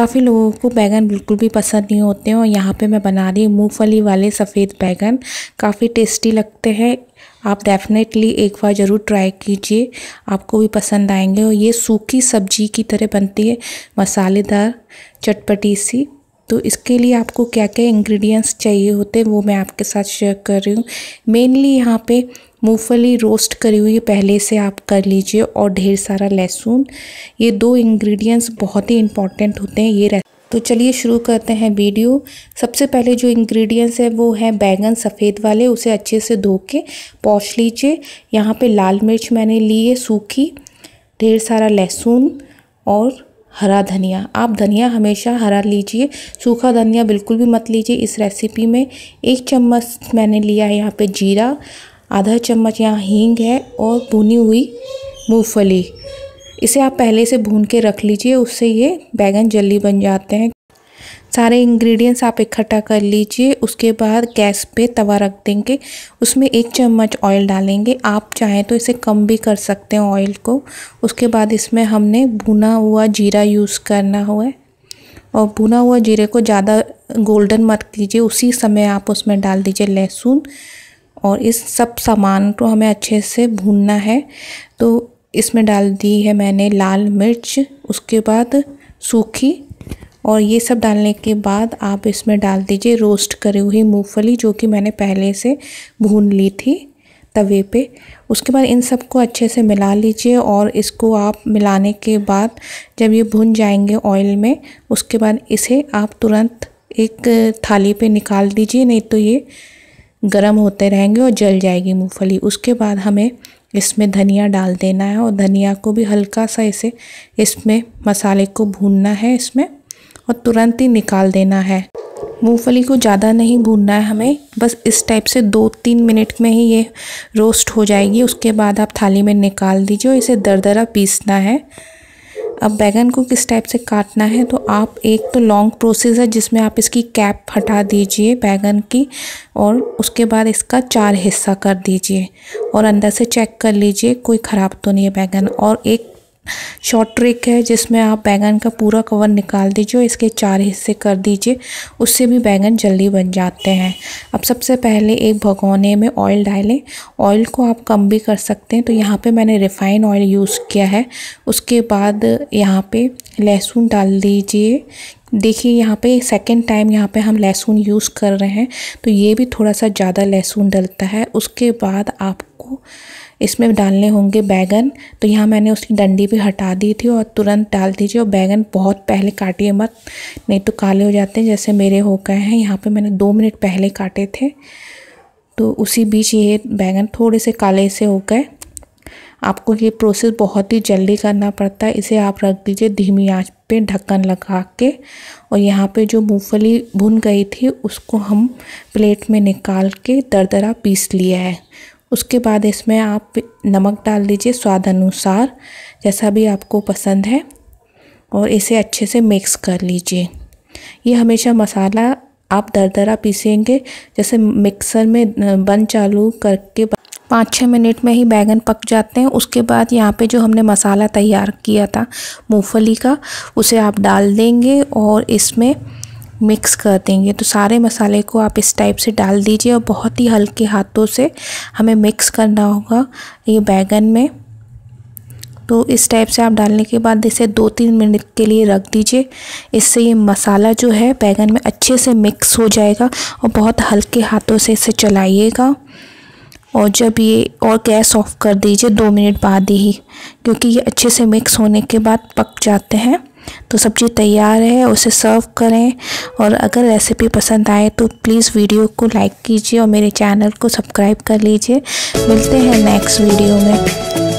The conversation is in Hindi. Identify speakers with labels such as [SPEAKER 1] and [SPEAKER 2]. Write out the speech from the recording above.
[SPEAKER 1] काफ़ी लोगों को बैगन बिल्कुल भी पसंद नहीं होते हैं और यहाँ पे मैं बना रही हूँ मूँगफली वाले सफ़ेद बैगन काफ़ी टेस्टी लगते हैं आप डेफिनेटली एक बार ज़रूर ट्राई कीजिए आपको भी पसंद आएंगे और ये सूखी सब्जी की तरह बनती है मसालेदार चटपटी सी तो इसके लिए आपको क्या क्या इंग्रेडिएंट्स चाहिए होते हैं वो मैं आपके साथ शेयर कर रही हूँ मेनली यहाँ पे मूंगफली रोस्ट करी हुई पहले से आप कर लीजिए और ढेर सारा लहसुन ये दो इंग्रेडिएंट्स बहुत ही इंपॉर्टेंट होते हैं ये रह तो चलिए शुरू करते हैं वीडियो सबसे पहले जो इंग्रेडिएंट्स है वो है बैंगन सफ़ेद वाले उसे अच्छे से धो के पोछ लीजिए यहाँ पे लाल मिर्च मैंने ली है सूखी ढेर सारा लहसुन और हरा धनिया आप धनिया हमेशा हरा लीजिए सूखा धनिया बिल्कुल भी मत लीजिए इस रेसिपी में एक चम्मच मैंने लिया है यहाँ पे जीरा आधा चम्मच यहाँ हींग है और भुनी हुई मूँगफली इसे आप पहले से भून के रख लीजिए उससे ये बैगन जल्दी बन जाते हैं सारे इंग्रेडिएंट्स आप इकट्ठा कर लीजिए उसके बाद गैस पे तवा रख देंगे उसमें एक चम्मच ऑयल डालेंगे आप चाहें तो इसे कम भी कर सकते हैं ऑयल को उसके बाद इसमें हमने भुना हुआ जीरा यूज़ करना हुआ है और भुना हुआ जीरे को ज़्यादा गोल्डन मत कीजिए उसी समय आप उसमें डाल दीजिए लहसुन और इस सब सामान को हमें अच्छे से भूनना है तो इसमें डाल दी है मैंने लाल मिर्च उसके बाद सूखी और ये सब डालने के बाद आप इसमें डाल दीजिए रोस्ट करी हुई मूंगफली जो कि मैंने पहले से भून ली थी तवे पे उसके बाद इन सबको अच्छे से मिला लीजिए और इसको आप मिलाने के बाद जब ये भुन जाएंगे ऑयल में उसके बाद इसे आप तुरंत एक थाली पे निकाल दीजिए नहीं तो ये गर्म होते रहेंगे और जल जाएगी मूंगफली उसके बाद हमें इसमें धनिया डाल देना है और धनिया को भी हल्का सा इसे इसमें मसाले को भूनना है इसमें और तुरंत ही निकाल देना है मूंगफली को ज़्यादा नहीं भूनना है हमें बस इस टाइप से दो तीन मिनट में ही ये रोस्ट हो जाएगी उसके बाद आप थाली में निकाल दीजिए इसे दरदरा पीसना है अब बैगन को किस टाइप से काटना है तो आप एक तो लॉन्ग प्रोसेस है जिसमें आप इसकी कैप हटा दीजिए बैगन की और उसके बाद इसका चार हिस्सा कर दीजिए और अंदर से चेक कर लीजिए कोई ख़राब तो नहीं है बैगन और एक शॉर्ट ट्रिक है जिसमें आप बैंगन का पूरा कवर निकाल दीजिए इसके चार हिस्से कर दीजिए उससे भी बैंगन जल्दी बन जाते हैं अब सबसे पहले एक भगोने में ऑयल डालें ऑयल को आप कम भी कर सकते हैं तो यहाँ पे मैंने रिफ़ाइन ऑयल यूज़ किया है उसके बाद यहाँ पे लहसुन डाल दीजिए देखिए यहाँ पे सेकेंड टाइम यहाँ पे हम लहसुन यूज़ कर रहे हैं तो ये भी थोड़ा सा ज़्यादा लहसुन डलता है उसके बाद आपको इसमें डालने होंगे बैगन तो यहाँ मैंने उसकी डंडी भी हटा दी थी और तुरंत डाल दीजिए और बैगन बहुत पहले काटिए मत नहीं तो काले हो जाते हैं जैसे मेरे हो गए हैं यहाँ पे मैंने दो मिनट पहले काटे थे तो उसी बीच ये बैगन थोड़े से काले से हो गए आपको ये प्रोसेस बहुत ही जल्दी करना पड़ता है इसे आप रख दीजिए धीमी आँच पे ढक्कन लगा के और यहाँ पे जो मूँगफली भुन गई थी उसको हम प्लेट में निकाल के दरदरा पीस लिया है उसके बाद इसमें आप नमक डाल दीजिए स्वाद अनुसार जैसा भी आपको पसंद है और इसे अच्छे से मिक्स कर लीजिए ये हमेशा मसाला आप दरदरा पीसेंगे जैसे मिक्सर में बन चालू करके पाँच छः मिनट में ही बैगन पक जाते हैं उसके बाद यहाँ पे जो हमने मसाला तैयार किया था मूंगफली का उसे आप डाल देंगे और इसमें मिक्स कर देंगे तो सारे मसाले को आप इस टाइप से डाल दीजिए और बहुत ही हल्के हाथों से हमें मिक्स करना होगा ये बैगन में तो इस टाइप से आप डालने के बाद इसे दो तीन मिनट के लिए रख दीजिए इससे ये मसाला जो है बैगन में अच्छे से मिक्स हो जाएगा और बहुत हल्के हाथों से इसे चलाइएगा और जब ये और गैस ऑफ कर दीजिए दो मिनट बाद ही क्योंकि ये अच्छे से मिक्स होने के बाद पक जाते हैं तो सब्ज़ी तैयार है उसे सर्व करें और अगर रेसिपी पसंद आए तो प्लीज़ वीडियो को लाइक कीजिए और मेरे चैनल को सब्सक्राइब कर लीजिए मिलते हैं नेक्स्ट वीडियो में